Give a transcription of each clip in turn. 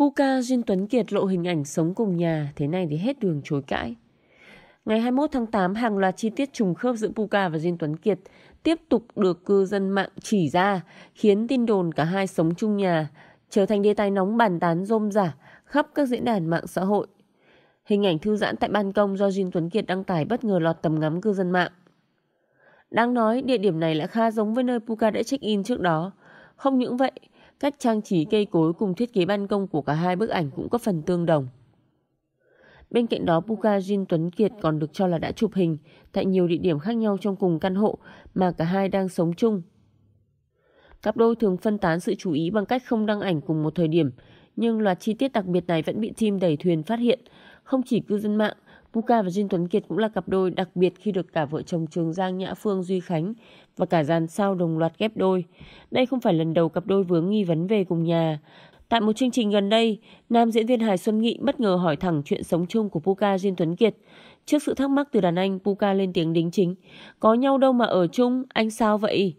Puka Jin Tuấn Kiệt lộ hình ảnh sống cùng nhà, thế này thì hết đường chối cãi. Ngày 21 tháng 8, hàng loạt chi tiết trùng khớp giữa Puka và Jin Tuấn Kiệt tiếp tục được cư dân mạng chỉ ra, khiến tin đồn cả hai sống chung nhà, trở thành đề tài nóng bàn tán rôm rả khắp các diễn đàn mạng xã hội. Hình ảnh thư giãn tại ban công do Jin Tuấn Kiệt đăng tải bất ngờ lọt tầm ngắm cư dân mạng. Đáng nói, địa điểm này lại khá giống với nơi Puka đã check-in trước đó. Không những vậy, Cách trang trí cây cối cùng thiết kế ban công của cả hai bức ảnh cũng có phần tương đồng. Bên cạnh đó, Puka Jin Tuấn Kiệt còn được cho là đã chụp hình tại nhiều địa điểm khác nhau trong cùng căn hộ mà cả hai đang sống chung. Cặp đôi thường phân tán sự chú ý bằng cách không đăng ảnh cùng một thời điểm, nhưng loạt chi tiết đặc biệt này vẫn bị team đẩy thuyền phát hiện. Không chỉ cư dân mạng, Puka và Jin Tuấn Kiệt cũng là cặp đôi đặc biệt khi được cả vợ chồng Trường Giang Nhã Phương Duy Khánh và cả dàn sao đồng loạt ghép đôi. Đây không phải lần đầu cặp đôi vướng nghi vấn về cùng nhà. Tại một chương trình gần đây, nam diễn viên Hải Xuân Nghị bất ngờ hỏi thẳng chuyện sống chung của Puka Diên Tuấn Kiệt. Trước sự thắc mắc từ đàn anh, Puka lên tiếng đính chính. Có nhau đâu mà ở chung, anh sao vậy?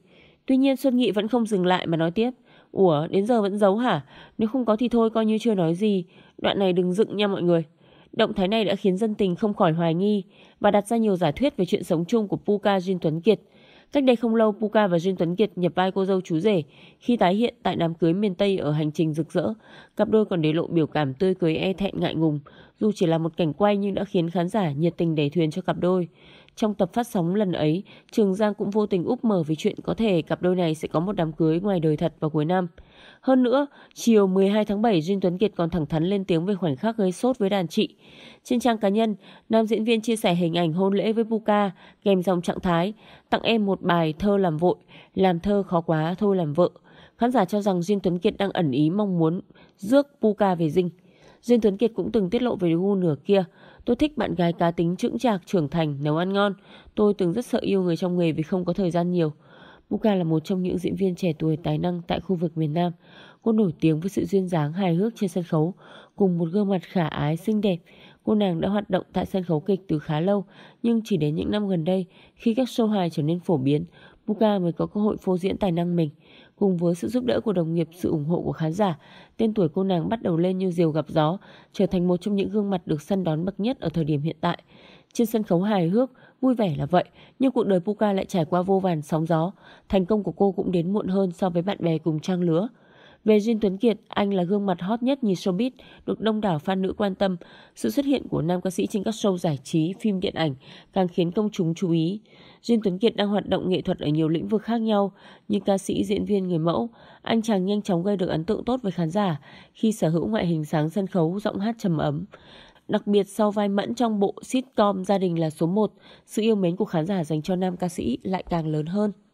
Tuy nhiên Xuân Nghị vẫn không dừng lại mà nói tiếp. Ủa, đến giờ vẫn giấu hả? Nếu không có thì thôi coi như chưa nói gì. Đoạn này đừng dựng nha mọi người. Động thái này đã khiến dân tình không khỏi hoài nghi và đặt ra nhiều giả thuyết về chuyện sống chung của Puka Jin Tuấn Kiệt. Cách đây không lâu, Puka và Jin Tuấn Kiệt nhập vai cô dâu chú rể khi tái hiện tại đám cưới miền Tây ở hành trình rực rỡ. Cặp đôi còn để lộ biểu cảm tươi cười e thẹn ngại ngùng, dù chỉ là một cảnh quay nhưng đã khiến khán giả nhiệt tình đẩy thuyền cho cặp đôi. Trong tập phát sóng lần ấy, Trường Giang cũng vô tình úp mở về chuyện có thể cặp đôi này sẽ có một đám cưới ngoài đời thật vào cuối năm. Hơn nữa, chiều 12 tháng 7, Duyên Tuấn Kiệt còn thẳng thắn lên tiếng về khoảnh khắc gây sốt với đàn chị. Trên trang cá nhân, nam diễn viên chia sẻ hình ảnh hôn lễ với Buka, kèm dòng trạng thái, tặng em một bài thơ làm vội, làm thơ khó quá, thôi làm vợ. Khán giả cho rằng Duyên Tuấn Kiệt đang ẩn ý mong muốn rước Buka về dinh. Duyên Tuấn Kiệt cũng từng tiết lộ về gu nửa kia. Tôi thích bạn gái cá tính trưởng trạc, trưởng thành, nấu ăn ngon. Tôi từng rất sợ yêu người trong nghề vì không có thời gian nhiều. Buka là một trong những diễn viên trẻ tuổi tài năng tại khu vực miền Nam. Cô nổi tiếng với sự duyên dáng hài hước trên sân khấu, cùng một gương mặt khả ái xinh đẹp. Cô nàng đã hoạt động tại sân khấu kịch từ khá lâu, nhưng chỉ đến những năm gần đây, khi các show hài trở nên phổ biến, Buka mới có cơ hội phô diễn tài năng mình. Cùng với sự giúp đỡ của đồng nghiệp, sự ủng hộ của khán giả, tên tuổi cô nàng bắt đầu lên như diều gặp gió, trở thành một trong những gương mặt được săn đón bậc nhất ở thời điểm hiện tại. Trên sân khấu hài hước, vui vẻ là vậy, nhưng cuộc đời Puka lại trải qua vô vàn sóng gió. Thành công của cô cũng đến muộn hơn so với bạn bè cùng trang lứa. Về Jin Tuấn Kiệt, anh là gương mặt hot nhất nhì showbiz, được đông đảo fan nữ quan tâm. Sự xuất hiện của nam ca sĩ trên các show giải trí, phim điện ảnh càng khiến công chúng chú ý. Jin Tuấn Kiệt đang hoạt động nghệ thuật ở nhiều lĩnh vực khác nhau, như ca sĩ, diễn viên, người mẫu. Anh chàng nhanh chóng gây được ấn tượng tốt với khán giả khi sở hữu ngoại hình sáng sân khấu, giọng hát trầm ấm đặc biệt sau vai Mẫn trong bộ sitcom Gia đình là số 1, sự yêu mến của khán giả dành cho nam ca sĩ lại càng lớn hơn.